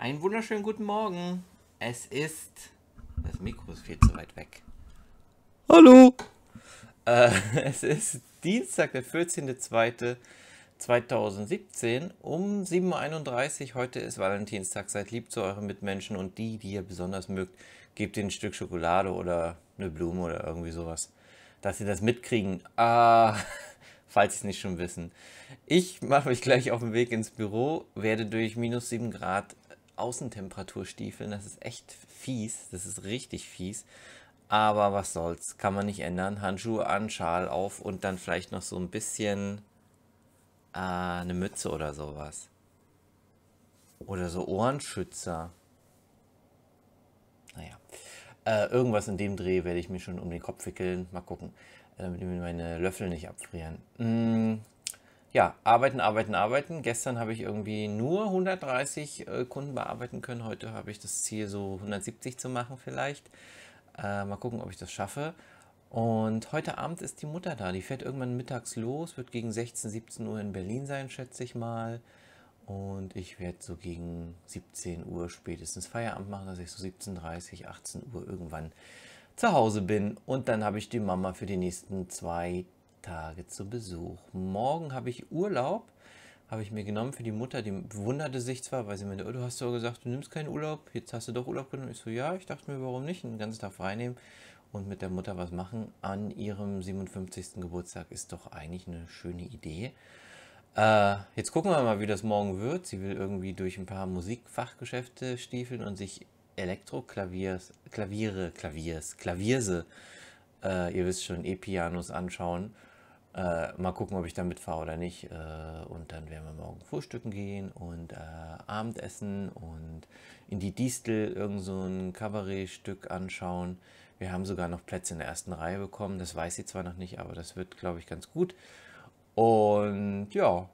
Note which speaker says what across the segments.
Speaker 1: Einen wunderschönen guten Morgen. Es ist. Das Mikro ist viel zu weit weg. Hallo! Äh, es ist Dienstag, der 14.02.2017 um 7.31 Uhr. Heute ist Valentinstag. Seid lieb zu euren Mitmenschen und die, die ihr besonders mögt, gebt ihnen ein Stück Schokolade oder eine Blume oder irgendwie sowas. Dass sie das mitkriegen. Ah, falls sie es nicht schon wissen. Ich mache mich gleich auf den Weg ins Büro, werde durch minus 7 Grad Außentemperaturstiefeln. Das ist echt fies. Das ist richtig fies. Aber was soll's, kann man nicht ändern. Handschuhe an, Schal auf und dann vielleicht noch so ein bisschen äh, eine Mütze oder sowas. Oder so Ohrenschützer. Naja. Äh, irgendwas in dem Dreh werde ich mir schon um den Kopf wickeln. Mal gucken, äh, damit mir meine Löffel nicht abfrieren. Mmh ja, arbeiten, arbeiten, arbeiten. Gestern habe ich irgendwie nur 130 äh, Kunden bearbeiten können. Heute habe ich das Ziel, so 170 zu machen vielleicht. Äh, mal gucken, ob ich das schaffe. Und heute Abend ist die Mutter da. Die fährt irgendwann mittags los, wird gegen 16, 17 Uhr in Berlin sein, schätze ich mal. Und ich werde so gegen 17 Uhr spätestens Feierabend machen, dass ich so 17, 30, 18 Uhr irgendwann zu Hause bin. Und dann habe ich die Mama für die nächsten zwei Tage. Tage zu Besuch. Morgen habe ich Urlaub, habe ich mir genommen für die Mutter, die wunderte sich zwar, weil sie mir, oh, du hast doch gesagt, du nimmst keinen Urlaub, jetzt hast du doch Urlaub genommen. Ich so, ja, ich dachte mir, warum nicht, einen ganzen Tag frei nehmen und mit der Mutter was machen an ihrem 57. Geburtstag ist doch eigentlich eine schöne Idee. Äh, jetzt gucken wir mal, wie das morgen wird. Sie will irgendwie durch ein paar Musikfachgeschäfte stiefeln und sich Elektroklaviers, Klaviere, Klaviers, Klavierse, äh, ihr wisst schon, E-Pianos anschauen. Äh, mal gucken, ob ich da mitfahre oder nicht. Äh, und dann werden wir morgen frühstücken gehen und äh, Abendessen und in die Distel irgend so ein Kabarettstück anschauen. Wir haben sogar noch Plätze in der ersten Reihe bekommen. Das weiß sie zwar noch nicht, aber das wird, glaube ich, ganz gut. Und ja,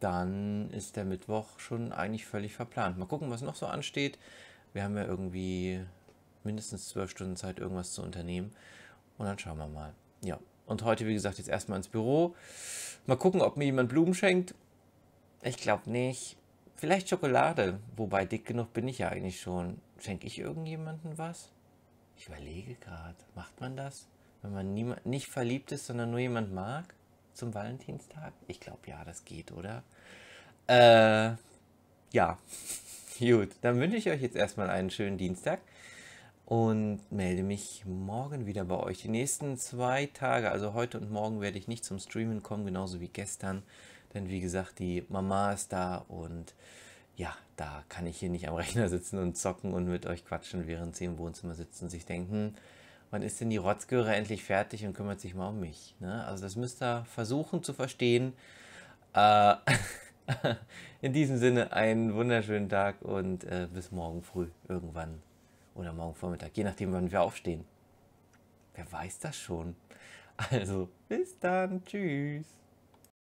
Speaker 1: dann ist der Mittwoch schon eigentlich völlig verplant. Mal gucken, was noch so ansteht. Wir haben ja irgendwie mindestens zwölf Stunden Zeit, irgendwas zu unternehmen. Und dann schauen wir mal. Ja, und heute, wie gesagt, jetzt erstmal ins Büro. Mal gucken, ob mir jemand Blumen schenkt. Ich glaube nicht. Vielleicht Schokolade. Wobei, dick genug bin ich ja eigentlich schon. Schenke ich irgendjemandem was? Ich überlege gerade, macht man das, wenn man niemand, nicht verliebt ist, sondern nur jemand mag? Zum Valentinstag? Ich glaube, ja, das geht, oder? Äh, ja. Gut, dann wünsche ich euch jetzt erstmal einen schönen Dienstag und melde mich morgen wieder bei euch. Die nächsten zwei Tage, also heute und morgen, werde ich nicht zum Streamen kommen, genauso wie gestern. Denn wie gesagt, die Mama ist da und ja, da kann ich hier nicht am Rechner sitzen und zocken und mit euch quatschen, während sie im Wohnzimmer sitzen und sich denken, wann ist denn die Rotzgöre endlich fertig und kümmert sich mal um mich. Ne? Also das müsst ihr versuchen zu verstehen. Äh, in diesem Sinne einen wunderschönen Tag und äh, bis morgen früh irgendwann oder morgen Vormittag, je nachdem, wann wir aufstehen. Wer weiß das schon? Also, bis dann, tschüss.